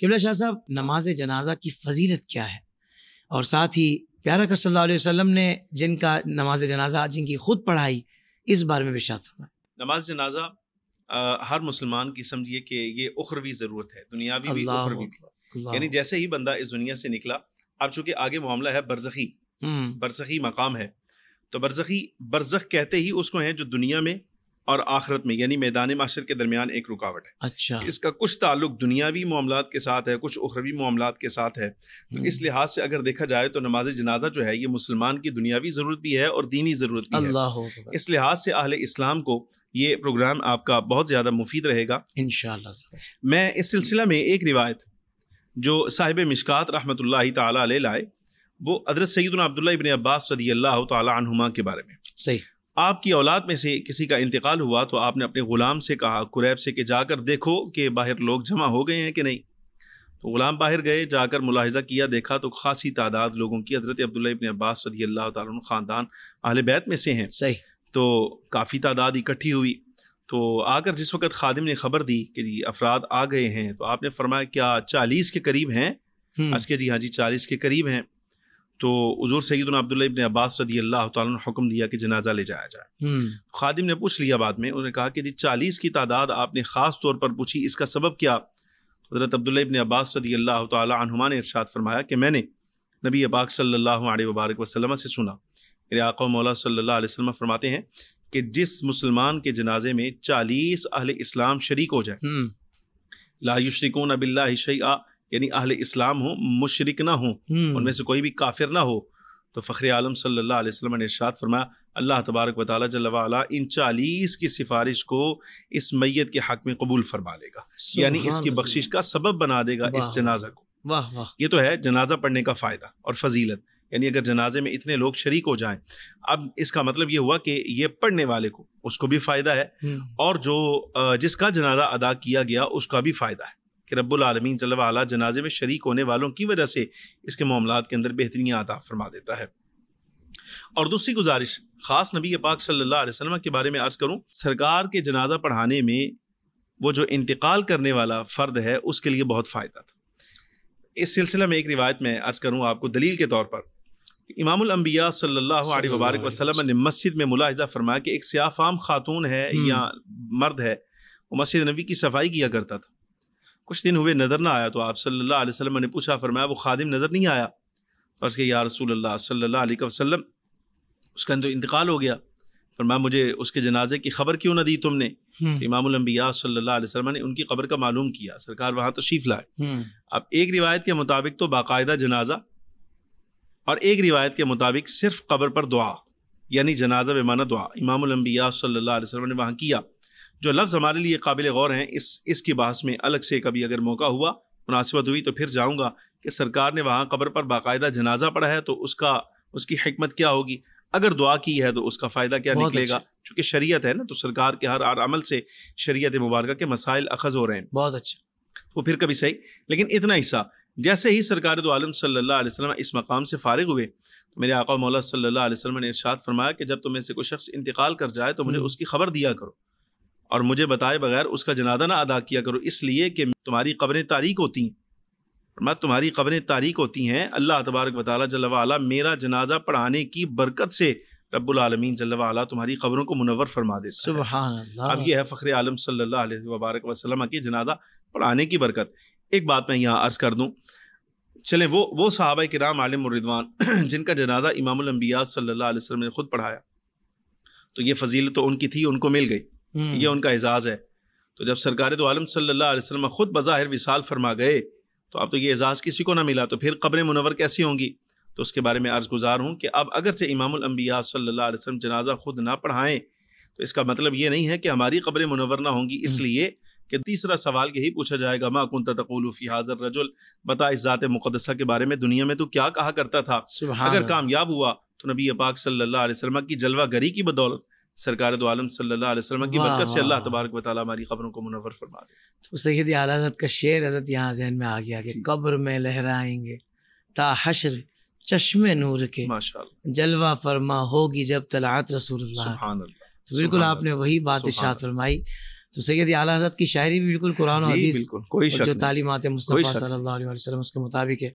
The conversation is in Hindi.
किबला शाह साहब नमाज जनाजा की फजीलत क्या है और साथ ही प्यारा का ने जिनका नमाज जनाजा जिनकी खुद पढ़ाई इस बारे में विशात फरमाए नमाज जनाजा आ, हर मुसलमान की समझिए कि ये उखरवी ज़रूरत है दुनियावी भी उखरवी भी यानी जैसे ही बंदा इस दुनिया से निकला अब चूंकि आगे मामला है बरसखी हम्म। बरसखी मकाम है तो बरसखी बरसख कहते ही उसको है जो दुनिया में और आखरत में यानी मैदान माशर के दरमियान एक रुकावट है अच्छा इसका कुछ ताल्लुक दुनियावी मामला के साथ है कुछ उखरवी मामला के साथ है तो इस हम्म। लिहाज से अगर देखा जाए तो नमाज जनाजा जो है ये मुसलमान की दुनियावी ज़रूरत भी है और दीनी ज़रूरत भी अल्लाह है इस लिहाज से अहल इस्लाम को ये प्रोग्राम आपका बहुत ज़्यादा मुफीद रहेगा इन मैं इस सिलसिला में एक रिवायत जो साहिब मिशकात रहमत लाए वो अदरत सईद अब्दुल्ला इबन अब्बास सदी अल्लाह तुमा के बारे में सही आपकी औलाद में से किसी का इंतकाल हुआ तो आपने अपने ग़ुलाम से कहा कुरैब से कि जाकर देखो कि बाहर लोग जमा हो गए हैं कि नहीं तो ग़ुलाम बाहर गए जाकर मुलाहजा किया देखा तो खासी तादाद लोगों की हज़रत अब्दुल्ला इबन अब्बास सदी अल्लाह ख़ानदान अहल बैत में से हैं सही तो काफ़ी तादाद इकट्ठी हुई तो आकर जिस वक्त खादिम ने खबर दी कि जी अफराद आ गए हैं तो आपने फरमाया क्या चालीस के करीब हैं हम्म। आज के जी हाँ जी चालीस के करीब हैं तो हजूर सईद अब्दुल्ला इबन अब्बास रदी अल्लाह तुक्म दिया कि जनाजा ले जाया जाए हम्म। खादिम ने पूछ लिया बाद में उन्होंने कहा कि जी चालीस की तादाद आपने ख़ास तौर पर पूछी इसका सबब क्या हज़रत अब्दुल्ला इबन अब्बास रदी अल्लाह तुमा ने इर्शाद फरमाया कि मैंने नबी अबाक सल्ला वबारक वसलम से सुना मेरे आक मौला सल्ला वसलम फरमाते हैं कि जिस मुसलमान के जनाजे में चालीस अहल इस्लाम शरीक हो जाए हम्म। लायुशरिकोन अबिल्ला शई यानी अहले इस्लाम हो मुशरक ना हो हम्म। उनमें से कोई भी काफिर ना हो तो फ़ख्र आलम सल्ला ने इर्शाद फरमाया अल्लाह तबारक वाली जल्ला इन चालीस की सिफारिश को इस मैत के हक में कबूल फरमा लेगा यानी इसकी बख्शिश का सबब बना देगा इस जनाजा को वाह वाह ये तो है जनाजा पढ़ने का फ़ायदा और फजीलत यानी अगर जनाजे में इतने लोग शरीक हो जाएं अब इसका मतलब ये हुआ कि ये पढ़ने वाले को उसको भी फ़ायदा है हम्म। और जो जिसका जनाजा अदा किया गया उसका भी फ़ायदा है कि रब्बुल आलमीन जल्ला जनाजे में शरीक होने वालों की वजह से इसके मामला के अंदर बेहतरीन आता फरमा देता है और दूसरी गुजारिश ख़ास नबी पाक सल्लल्लाहु अलैहि वसल्लम के बारे में अर्ज़ करूँ सरकार के जनाजा पढ़ाने में वो जो इंतकाल करने वाला फ़र्द है उसके लिए बहुत फ़ायदा था इस सिलसिला में एक रिवायत में अर्ज़ करूँ आपको दलील के तौर पर इमामुल अम्बिया सल्लल्लाहु अलैहि वबारक वसल्लम ने मस्जिद में मुलाहिजा फरमाया कि एक सियाफाम खातून है या मर्द है वो मस्जिद नबी की सफाई किया करता था कुछ दिन हुए नज़र ना आया तो आप सल्लल्लाहु अलैहि वसल्लम ने पूछा फरमाया वो खादिम नज़र नहीं आया और उसके या रसूल अल्लाह सल्ला वसलम उसका तो इंतकाल हो गया फरमाया मुझे उसके जनाजे की खबर क्यों ना दी तुमने हम्म। तो इमामबिया सल्ला वसलम ने उनकी खबर का मालूम किया सरकार वहाँ तो शीफ लाए हम्म। अब एक रिवायत के मुताबिक तो बाकायदा जनाजा और एक रिवायत के मुताबिक सिर्फ कबर पर दुआ यानी जनाजा बेमाना दुआ इमामबिया सल्ला वसलम ने वहाँ किया जो लफ्ज़ हमारे लिए काबिल गौर हैं इस इसकी बहस में अलग से कभी अगर मौका हुआ मुनासिबत हुई तो फिर जाऊँगा कि सरकार ने वहाँ कब्र पर बाकायदा जनाजा पढ़ा है तो उसका उसकी हमत क्या होगी अगर दुआ की है तो उसका फ़ायदा क्या निकलेगा चूँकि शरीयत है ना तो सरकार के हर अमल से शरीयत मुबारक के मसाइल अखज़ हो रहे हैं बहुत अच्छा वो तो फिर कभी सही लेकिन इतना हिस्सा जैसे ही सरकार दो आलम सल्लल्लाहु अलैहि वसल्लम इस मकाम से फारिग हुए तो मेरे आका मौला सल्लल्लाहु अलैहि वसल्लम ने इरशाद फरमाया कि जब तुम से कोई शख्स इंतकाल कर जाए तो मुझे हम्म। उसकी खबर दिया करो और मुझे बताए बगैर उसका जनादा ना अदा किया करो इसलिए कि तुम्हारी ख़बरें तारीख होती हैं मैं तुम्हारी खबरें तारीख़ होती हैं अल्लाह तबारक वाली जल्ला मेरा जनाजा पढ़ाने की बरकत से रबालमीन जल्ला तुम्हारी खबरों को मुनवर फरमा दे अब यह है फ़ख्र आलम सल्ला वबारक वसलम की जनाजा पढ़ाने की बरकत एक बात मैं यहाँ अर्ज़ कर दूँ चलें वो वो साहब के नाम आलम रिदवान जिनका जनाजा इमामबिया सल्ला वसलम ने ख़ुद पढ़ाया तो ये फजीलत तो उनकी थी उनको मिल गई ये हम्म। उनका एजाज़ है तो जब सरकार तो आलम सल्ला वसलम ख़ुद बज़ाहिर विसाल फरमा गए तो अब तो ये एजाज़ किसी को ना मिला तो फिर खबरें मुनवर कैसी होंगी तो उसके बारे में अर्ज़ गुजार हूँ कि अब अगर से इमामबिया सल्ला वसलम जनाजा खुद ना पढ़ाएँ तो इसका मतलब ये नहीं है कि हमारी खबरें मुनवर ना होंगी हम्म। इसलिए कि तीसरा सवाल यही पूछा जाएगा माँ कुंत तकुलूफी हाजर रजुल बता इस ज़ात मुकदसा के बारे में दुनिया में तो क्या कहा करता था अगर कामयाब हुआ तो नबी पाक सल्ला वसलम की जलवा गरी की बदौलत सरकार दो आलम सल्लल्लाहु अलैहि वसल्लम की बरकत से अल्लाह तबारक व ताली हमारी खबरों को मुनवर फरमा दे तो सैद आलाजत का शेर हजरत यहाँ जहन में आ गया कि कब्र में लहराएंगे ताहशर चश्मे नूर के जलवा फरमा होगी जब तलात रसूल तो बिल्कुल आपने वही बात इशात फरमाई तो सैयद आला हजरत की शायरी भी बिल्कुल कुरान हदीस कोई जो तालीमत मुस्तफ़ा सल्लल्लाहु अलैहि वसल्लम उसके मुताबिक है